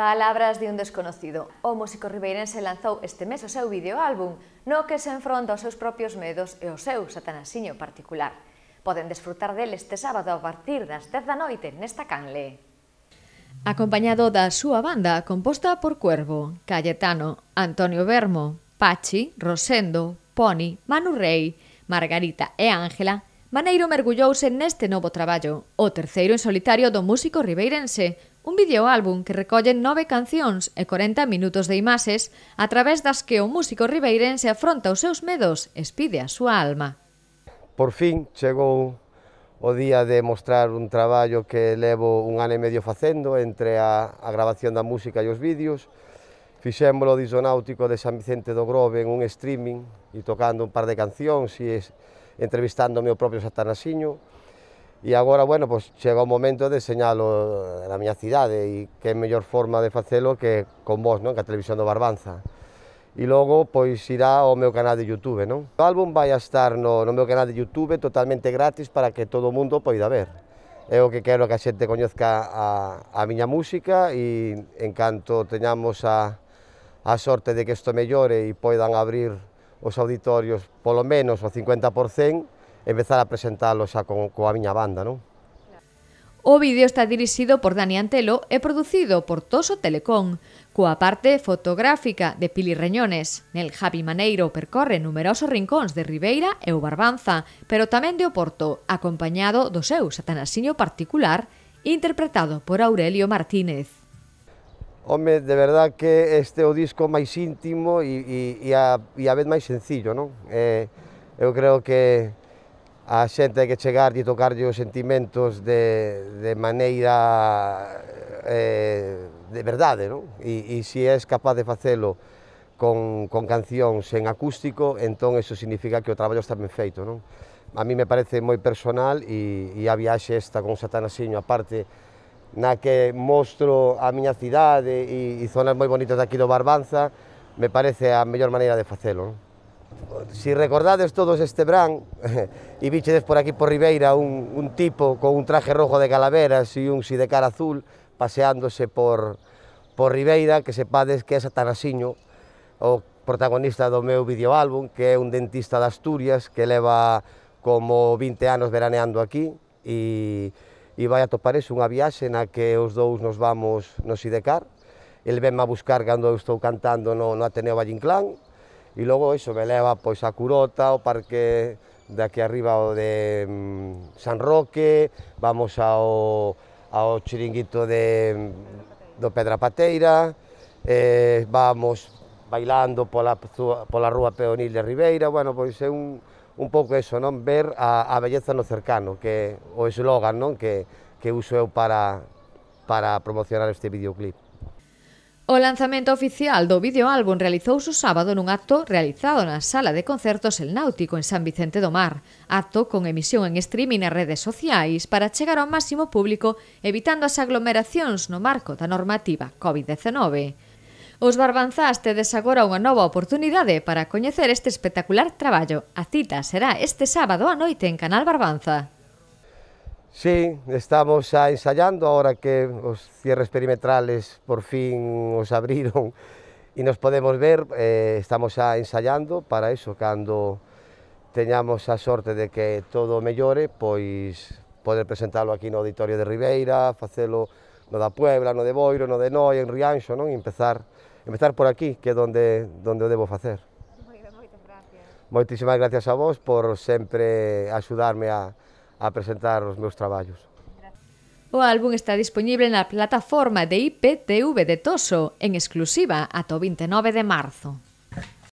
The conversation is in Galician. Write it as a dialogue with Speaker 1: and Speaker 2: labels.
Speaker 1: Palabras de un desconocido. O músico ribeirense lanzou este mes o seu videoálbum, no que se enfronta aos seus propios medos e o seu satanasiño particular. Poden desfrutar del este sábado a partir das 10 da noite nesta canle. Acompañado da súa banda composta por Cuervo, Cayetano, Antonio Bermo, Pachi, Rosendo, Pony, Manu Rey, Margarita e Ángela, Maneiro mergullouse neste novo traballo, o terceiro en solitario do músico ribeirense, Un videoálbum que recolle nove cancións e 40 minutos de imaxes a través das que o músico ribeirense afronta os seus medos e espide a súa alma.
Speaker 2: Por fin chegou o día de mostrar un traballo que levo un ano e medio facendo entre a, a grabación da música e os vídeos. Fixémolo o Disonáutico de San Vicente do Grove en un streaming e tocando un par de cancións e entrevistándome o propio Satanasiño. E agora, bueno, pois chega o momento de señalo na miña cidade e que mellor forma de facelo que con vos, non? Que a televisión do Barbanza. E logo, pois, irá ao meu canal de Youtube, non? O álbum vai a estar no, no meu canal de Youtube totalmente gratis para que todo o mundo poida ver. É o que quero que a xente coñezca a, a miña música e en canto teñamos a, a sorte de que isto mellore e poidan abrir os auditorios polo menos o 50%, empezar a presentalo xa con, coa miña banda, non?
Speaker 1: O vídeo está dirixido por Dani Antelo e producido por Toso Telecom, coa parte fotográfica de Pili Reñones. Nel Javi Maneiro percorre numerosos rincóns de Ribeira e o Barbanza, pero tamén de Oporto, acompañado do seu satanasiño particular, interpretado por Aurelio Martínez.
Speaker 2: Home, de verdad que este é o disco máis íntimo e, e, e, a, e a vez máis sencillo, non? Eh, eu creo que a xente hai que chegar e tocarlle os sentimentos de, de maneira eh, de verdade, non? E, e se és capaz de facelo con, con cancións en acústico, entón eso significa que o traballo está ben feito, non? A mí me parece moi personal e, e a viaxe esta con Satanasiño, aparte na que mostro a miña cidade e, e zonas moi bonitas daqui do Barbanza, me parece a mellor maneira de facelo, non? si recordades todos este brán e vichedes por aquí por Ribeira un, un tipo con un traje rojo de calaveras e un si de cara azul paseándose por, por Ribeira, que sepades que é Satanasiño, o protagonista do meu videoálbum, que é un dentista de Asturias que leva como 20 anos veraneando aquí e, e vai a topar eso unha viaxe na que os dous nos vamos nos idecar. El venme a buscar cando eu estou cantando no, no Ateneo Vallinclán E logo iso me leva pois a Curota, o parque de aquí arriba o de mm, San Roque, vamos ao, ao chiringuito de, do Pedra Pateira, eh, vamos bailando pola, pola rúa Peonil de Ribeira, bueno, pois é un, un pouco eso, non? Ver a, a belleza no cercano, que o eslogan, non? Que, que uso eu para, para promocionar este videoclip.
Speaker 1: O lanzamento oficial do videoálbum realizouse o sábado nun acto realizado na Sala de Concertos El Náutico en San Vicente do Mar, acto con emisión en streaming nas redes sociais para chegar ao máximo público evitando as aglomeracións no marco da normativa COVID-19. Os barbanzás tedes agora unha nova oportunidade para coñecer este espectacular traballo. A cita será este sábado á noite en Canal Barbanza.
Speaker 2: Sí, estamos xa ensayando ahora que os cierres perimetrales por fin os abriron e nos podemos ver, eh, estamos xa ensayando para eso, cando teñamos a sorte de que todo mellore, pois poder presentalo aquí no Auditorio de Ribeira, facelo no da Puebla, no de Boiro, no de Noi, en Rianxo, non? E empezar, empezar por aquí, que é onde, onde o debo facer. Moitas gracias. Moitísimas gracias a vos por sempre axudarme a, a presentar os meus traballos.
Speaker 1: O álbum está disponible na plataforma de IPTV de Toso, en exclusiva ata o 29 de marzo.